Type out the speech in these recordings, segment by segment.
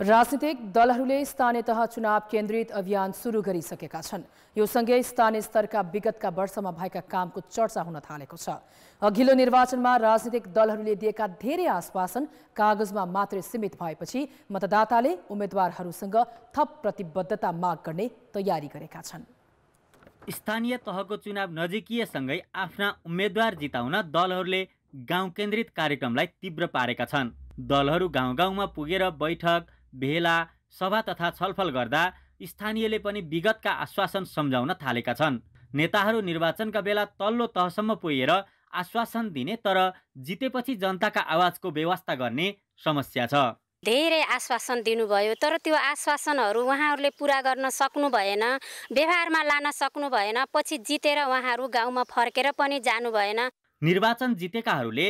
राजनीतिक दलहरूले स्थानीय तह चुनाव केन्द्रित अभियान सुरु गरिसकेका छन् यो सँगै स्थानीय स्तरका विगतका वर्षमा भएका कामको चर्चा हुन थालेको छ अघिल्लो निर्वाचनमा राजनीतिक दलहरूले दिएका धेरै आश्वासन कागजमा मात्रै सीमित भएपछि मतदाताले उम्मेद्वारहरूसँग थप प्रतिबद्धता माग गर्ने तयारी गरेका छन् स्थानीय तहको चुनाव नजिकिएसँगै आफ्ना उम्मेद्वार जिताउन दलहरूले गाउँ केन्द्रित कार्यक्रमलाई तीव्र पारेका छन् दलहरू गाउँ गाउँमा पुगेर बैठक भेला सभा तथा छलफल गर्दा स्थानीयले पनि विगतका आश्वासन सम्झाउन थालेका छन् नेताहरू निर्वाचनका बेला तल्लो तहसम्म पुगेर आश्वासन दिने तर जितेपछि जनताका आवाजको व्यवस्था गर्ने समस्या छ धेरै आश्वासन दिनुभयो तर त्यो आश्वासनहरू उहाँहरूले पुरा गर्न सक्नु भएन व्यवहारमा लान सक्नु भएन पछि जितेर उहाँहरू गाउँमा फर्केर पनि जानु भएन निर्वाचन जितेकाहरूले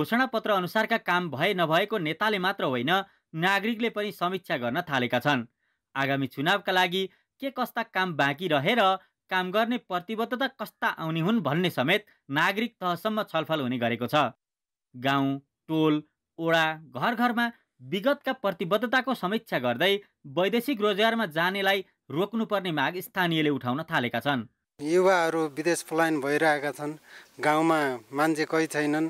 घोषणा पत्र अनुसारका काम भए नभएको नेताले मात्र होइन नागरिकले पनि समीक्षा गर्न थालेका छन् आगामी चुनावका लागि के कस्ता काम बाँकी रहेर काम गर्ने प्रतिबद्धता कस्ता आउने हुन् भन्ने समेत नागरिक तहसम्म छलफल हुने गरेको छ गाउँ टोल ओडा घर घरमा विगतका प्रतिबद्धताको समीक्षा गर्दै वैदेशिक रोजगारमा जानेलाई रोक्नुपर्ने माग स्थानीयले उठाउन थालेका छन् युवाहरू विदेश पलायन भइरहेका छन् गाउँमा मान्छे कोही छैनन्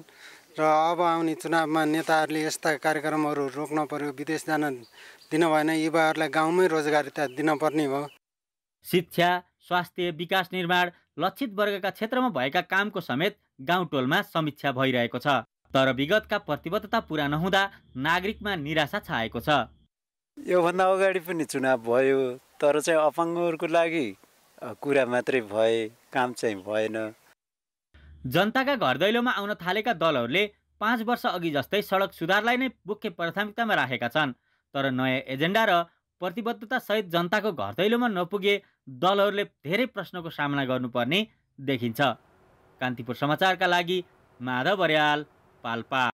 र अब आउने चुनावमा नेताहरूले यस्ता कार्यक्रमहरू रोक्न पर्यो विदेश जान दिन भएन युवाहरूलाई गाउँमै रोजगारी त दिनपर्ने हो शिक्षा स्वास्थ्य विकास निर्माण लक्षित वर्गका क्षेत्रमा भएका कामको समेत गाउँ टोलमा समीक्षा भइरहेको छ तर विगतका प्रतिबद्धता पुरा नहुँदा नागरिकमा निराशा छाएको छ योभन्दा अगाडि पनि चुनाव भयो तर चाहिँ अपाङ्गहरूको लागि कुरा मात्रै भए काम चाहिँ भएन जनताका घर दैलोमा आउन थालेका दलहरूले पाँच वर्ष अघि जस्तै सडक सुधारलाई नै मुख्य प्राथमिकतामा राखेका छन् तर नयाँ एजेन्डा र प्रतिबद्धतासहित जनताको घर दैलोमा नपुगे दलहरूले धेरै प्रश्नको सामना गर्नुपर्ने देखिन्छ कान्तिपुर समाचारका लागि माधव अर्याल पाल्पा